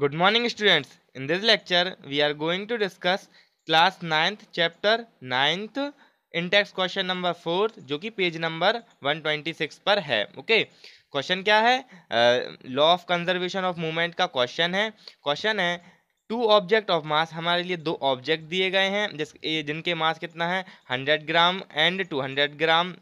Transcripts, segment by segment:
Good morning students in this lecture we are going to discuss class ninth chapter ninth in text question number fourth जो कि page number one twenty six पर है okay okay. Question क्या है law of conservation of movement का question है question है two object of mass हमारे लिए दो ऑब्जेक्ट दिए गए हैं जिस जिनके मास कितना है hundred gram and two hundred gram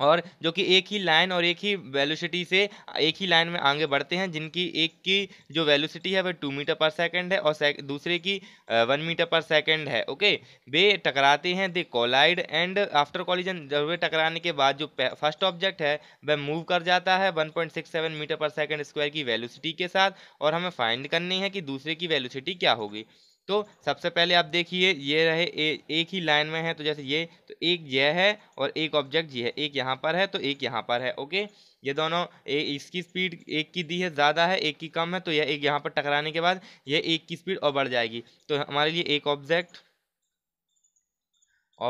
और जो कि एक ही लाइन और एक ही वेलोसिटी से एक ही लाइन में आगे बढ़ते हैं जिनकी एक की जो वेलोसिटी है वह टू मीटर पर सेकंड है और सेक, दूसरे की one metre per second okay ओके वे टकराते हैं they collide and after collision जब वे टकराने के बाद जो फर्स्ट ऑब्जेक्ट है वह मूव कर जाता है one point six seven metre per second square की वैल्यूसिटी के साथ और हमें फाइंड करनी है कि दूसरे की वैल्यूसिटी क्या होगी तो सबसे पहले आप देखिए ये रहे ए, एक ही लाइन में है तो जैसे ये तो एक यह है और एक ऑब्जेक्ट ये है एक यहाँ पर है तो एक यहाँ पर है ओके ये दोनों ए, इसकी स्पीड एक की दी है ज़्यादा है एक की कम है तो यह एक यहाँ पर टकराने के बाद यह एक की स्पीड और बढ़ जाएगी तो हमारे लिए एक ऑब्जेक्ट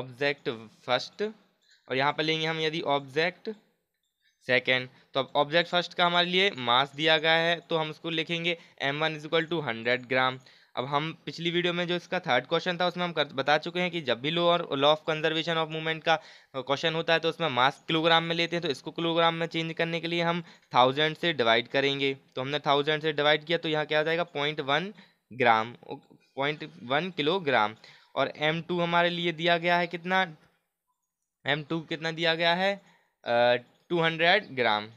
ऑब्जेक्ट फर्स्ट और यहाँ पर लेंगे हम यदि ऑब्जेक्ट सेकेंड तो अब ऑब्जेक्ट फर्स्ट का हमारे लिए मास दिया गया है तो हम उसको लिखेंगे M one is equal to hundred gram अब हम पिछली वीडियो में जो इसका थर्ड क्वेश्चन था उसमें हम कर, बता चुके हैं कि जब भी लो और law of conservation of movement का क्वेश्चन होता है तो उसमें मास किलोग्राम में लेते हैं तो इसको किलोग्राम में चेंज करने के लिए हम थाउजेंड से डिवाइड करेंगे तो हमने थाउजेंड से डिवाइड किया तो यहाँ क्या आ जाएगा point one gram point one kilogram और एम टू हमारे लिए दिया गया है कितना एम टू कितना दिया गया है टू हंड्रेड ग्राम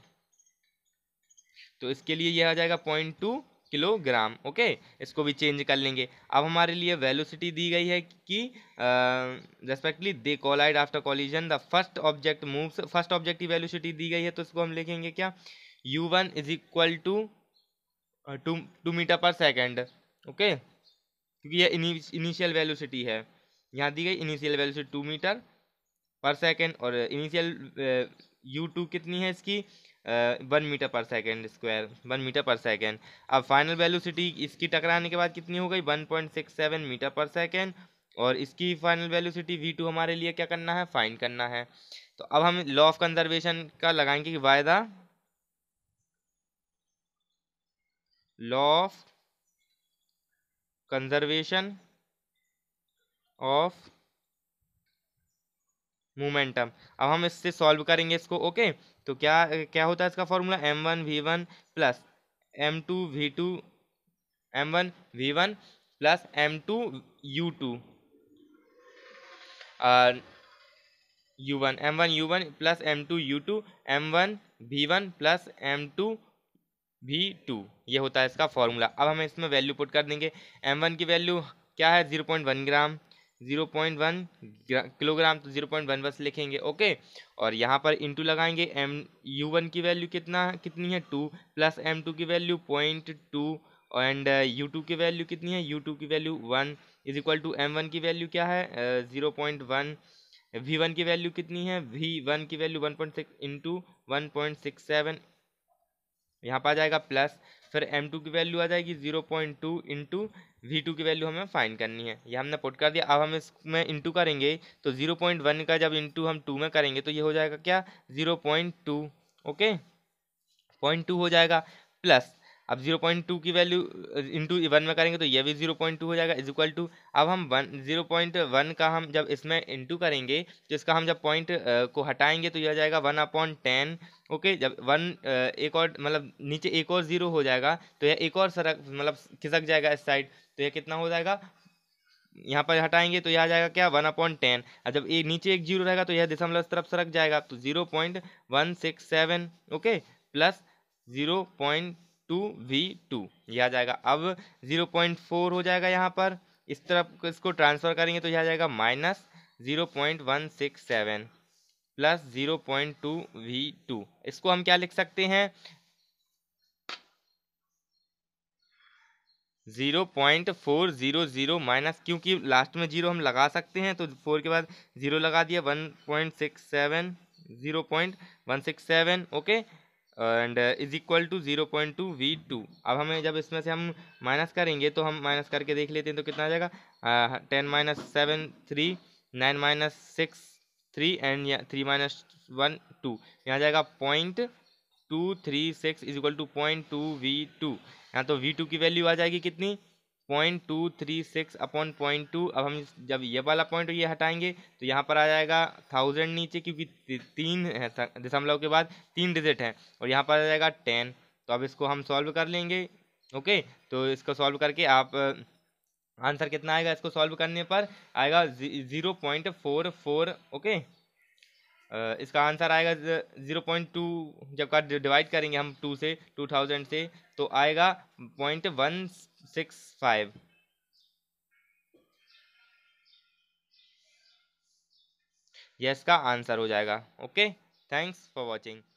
तो इसके लिए यह आ जाएगा पॉइंट टू किलोग्राम ओके इसको भी चेंज कर लेंगे अब हमारे लिए वेलोसिटी दी गई है कि respectively they collide after collision the first object moves first object की वेलोसिटी दी गई है तो इसको हम लिखेंगे क्या u1 one is equal to two two meter per second okay क्योंकि यह इनिशियल वेलोसिटी है यहाँ दी गई initial velocity two meter per second और इनिशियल यू टू कितनी है इसकी one metre per second square one metre per second अब फाइनल वेलोसिटी इसकी टकराने के बाद कितनी हो गई one point six seven metre per second और इसकी फाइनल वेलोसिटी वी टू हमारे लिए क्या करना है फाइंड करना है तो अब हम लॉ ऑफ कंजर्वेशन का लगाएंगे कि वायदा law of conservation of momentum अब हम इससे सॉल्व करेंगे इसको ओके तो क्या क्या होता है इसका formula M one V one plus M two we two M one V one plus M two U two U one M one U one plus M two U two M one V one plus M two we two ये होता है इसका formula अब हम इसमें value put कर देंगे M one की वैल्यू क्या है zero point one gram zero point one kilogram तो जीरो पॉइंट वन बस लिखेंगे ओके और यहाँ पर इंटू लगाएंगे एम यू वन की वैल्यू कितना कितनी है टू प्लस एम टू की value point two and U two की वैल्यू कितनी है यू टू की value one is equal to M one की वैल्यू क्या है zero point one V one की वैल्यू कितनी है वी वन की value one point six into one point six seven यहाँ पर आ जाएगा प्लस फिर एम टू की वैल्यू आ जाएगी zero point two into V two की वैल्यू हमें फाइंड करनी है ये हमने पुट कर दिया अब हम इसमें इंटू करेंगे तो जीरो पॉइंट वन का जब इंटू हम टू में करेंगे तो ये हो जाएगा क्या zero point two okay point two हो जाएगा प्लस अब जीरो पॉइंट टू की वैल्यू इंटू वन में करेंगे तो ये भी जीरो पॉइंट टू हो जाएगा इज इक्वल टू अब हम वन जीरो पॉइंट वन का हम जब इसमें इंटू करेंगे तो इसका हम जब पॉइंट uh, को हटाएंगे तो यह जाएगा वन अपॉन टेन ओके जब वन uh, एक और मतलब नीचे एक और ज़ीरो हो जाएगा तो यह एक और सरक मतलब खिसक जाएगा इस साइड तो यह कितना हो जाएगा यहाँ पर हटाएंगे तो यह आ जाएगा क्या वन अपॉइंट टेन और जब एक नीचे एक जीरो रहेगा तो यह दशमलव तरफ सरक जाएगा तो zero point one six seven okay plus zero point two we two यह आ जाएगा अब ज़ीरो पॉइंट फोर हो जाएगा यहाँ पर इस तरफ इसको ट्रांसफ़र करेंगे तो यह आ जाएगा minus zero point one six seven plus zero point two we two इसको हम क्या लिख सकते हैं zero point four zero zero minus क्योंकि लास्ट में ज़ीरो हम लगा सकते हैं तो फोर के बाद ज़ीरो लगा दिया one point six seven zero point one six seven okay and is equal to zero point two we two अब हमें जब इसमें से हम माइनस करेंगे तो हम माइनस करके देख लेते हैं तो कितना आ जाएगा ten minus seven three nine minus six three and three minus one two यहाँ जाएगा point two three six is equal to point two we two यहाँ तो वी टू की वैल्यू आ जाएगी कितनी point two three six upon point two अब हम जब ये वाला पॉइंट ये हटाएंगे तो यहाँ पर आ जाएगा थाउजेंड नीचे क्योंकि तीन है दशमलव के बाद तीन डिजिट हैं और यहाँ पर आ जाएगा टेन तो अब इसको हम सॉल्व कर लेंगे ओके तो इसको सॉल्व करके आप आंसर कितना आएगा इसको सॉल्व करने पर आएगा zero point four four okay इसका आंसर आएगा ज़ीरो पॉइंट टू जब का डिवाइड करेंगे हम टू से टू थाउजेंड से तो आएगा पॉइंट वन सिक्स फाइव यह इसका आंसर हो जाएगा ओके थैंक्स फॉर वॉचिंग